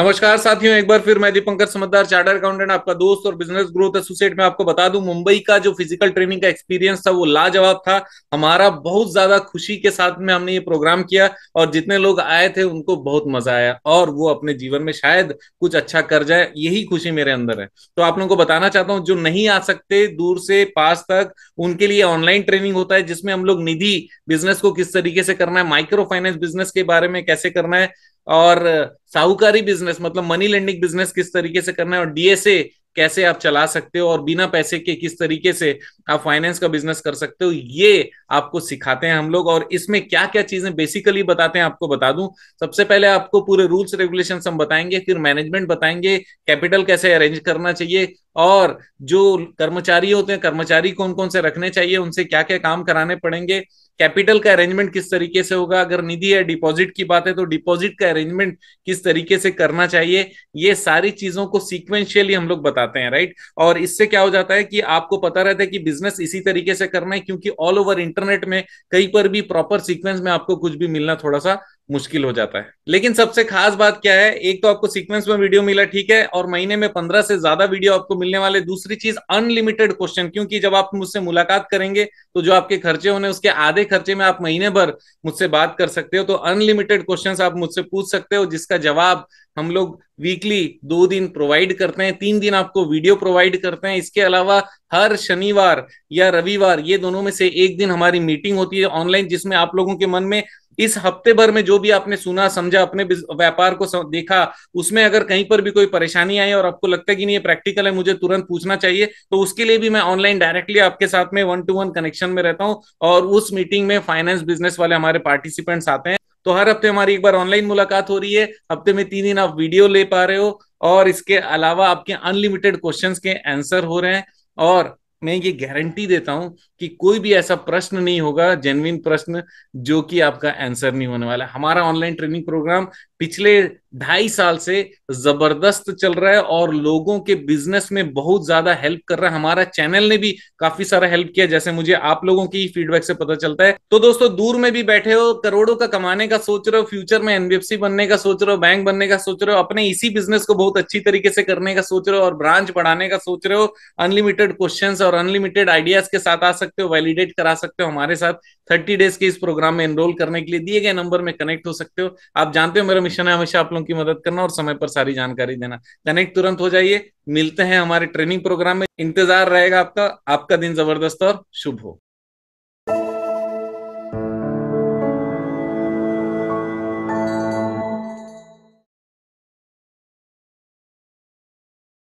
नमस्कार साथियों एक बार फिर मैं दीपंकर समझदार चार्टर अकाउंटेंट आपका दोस्त और बिजनेस ग्रोथ एसोसिएट में आपको बता दूं मुंबई का जो फिजिकल ट्रेनिंग का एक्सपीरियंस था वो लाजवाब था हमारा बहुत ज्यादा खुशी के साथ में हमने ये प्रोग्राम किया और जितने लोग आए थे उनको बहुत मजा आया और वो अपने जीवन में शायद कुछ अच्छा कर जाए यही खुशी मेरे अंदर है तो आप लोगों को बताना चाहता हूँ जो नहीं आ सकते दूर से पास तक उनके लिए ऑनलाइन ट्रेनिंग होता है जिसमें हम लोग निधि बिजनेस को किस तरीके से करना है माइक्रो फाइनेंस बिजनेस के बारे में कैसे करना है और साहूकारी बिजनेस मतलब मनी लेंडिंग बिजनेस किस तरीके से करना है और डीएसए कैसे आप चला सकते हो और बिना पैसे के किस तरीके से आप फाइनेंस का बिजनेस कर सकते हो ये आपको सिखाते हैं हम लोग और इसमें क्या क्या चीजें बेसिकली बताते हैं आपको बता दूं सबसे पहले आपको पूरे रूल्स रेगुलेशन हम बताएंगे फिर मैनेजमेंट बताएंगे कैपिटल कैसे अरेंज करना चाहिए और जो कर्मचारी होते हैं कर्मचारी कौन कौन से रखने चाहिए उनसे क्या क्या काम कराने पड़ेंगे कैपिटल का अरेंजमेंट किस तरीके से होगा अगर निधि या डिपॉजिट की बात है तो डिपॉजिट का अरेंजमेंट किस तरीके से करना चाहिए ये सारी चीजों को सीक्वेंशियली हम लोग बताते हैं राइट और इससे क्या हो जाता है कि आपको पता रहता है कि बिजनेस इसी तरीके से करना है क्योंकि ऑल ओवर इंटरनेट में कहीं पर भी प्रॉपर सीक्वेंस में आपको कुछ भी मिलना थोड़ा सा मुश्किल हो जाता है लेकिन सबसे खास बात क्या है एक तो आपको सीक्वेंस में वीडियो मिला ठीक है और महीने में पंद्रह से ज्यादा वीडियो आपको मिलने वाले दूसरी चीज अनलिमिटेड क्वेश्चन क्योंकि जब आप मुझसे मुलाकात करेंगे तो जो आपके खर्चे होने उसके आधे खर्चे में आप महीने भर मुझसे बात कर सकते हो तो अनलिमिटेड क्वेश्चन आप मुझसे पूछ सकते हो जिसका जवाब हम लोग वीकली दो दिन प्रोवाइड करते हैं तीन दिन आपको वीडियो प्रोवाइड करते हैं इसके अलावा हर शनिवार या रविवार ये दोनों में से एक दिन हमारी मीटिंग होती है ऑनलाइन जिसमें आप लोगों के मन में इस हफ्ते भर में जो भी आपने सुना समझा अपने व्यापार को देखा उसमें अगर कहीं पर भी कोई परेशानी आई और आपको लगता है कि नहीं ये प्रैक्टिकल है मुझे तुरंत पूछना चाहिए तो उसके लिए भी मैं ऑनलाइन डायरेक्टली आपके साथ में वन टू वन कनेक्शन में रहता हूँ और उस मीटिंग में फाइनेंस बिजनेस वाले हमारे पार्टिसिपेंट्स आते हैं तो हर हफ्ते हमारी एक बार ऑनलाइन मुलाकात हो रही है हफ्ते में तीन दिन आप वीडियो ले पा रहे हो और इसके अलावा आपके अनलिमिटेड क्वेश्चंस के आंसर हो रहे हैं और मैं ये गारंटी देता हूं कि कोई भी ऐसा प्रश्न नहीं होगा जेनविन प्रश्न जो कि आपका आंसर नहीं होने वाला हमारा ऑनलाइन ट्रेनिंग प्रोग्राम पिछले ढाई साल से जबरदस्त चल रहा है और लोगों के बिजनेस में बहुत ज्यादा हेल्प कर रहा है हमारा चैनल ने भी काफी सारा हेल्प किया जैसे मुझे आप लोगों की फीडबैक से पता चलता है तो दोस्तों दूर में भी बैठे हो करोड़ों का कमाने का सोच रहे हो फ्यूचर में एनबीएफसी बनने का सोच रहे हो बैंक बनने का सोच रहे हो अपने इसी बिजनेस को बहुत अच्छी तरीके से करने का सोच रहे हो और ब्रांच बढ़ाने का सोच रहे हो अनलिमिटेड क्वेश्चन और अनलिमिटेड आइडियाज के साथ आ सकते हो वैलिडेट करा सकते हो हमारे साथ थर्टी डेज के इस प्रोग्राम में एनरोल करने के लिए दिए गए नंबर में कनेक्ट हो सकते हो आप जानते हो मेरा मिशन है हमेशा आप लोगों की मदद करना और समय पर सारी जानकारी देना कनेक्ट तुरंत हो जाइए मिलते हैं हमारे ट्रेनिंग प्रोग्राम में इंतजार रहेगा आपका आपका दिन जबरदस्त और शुभ हो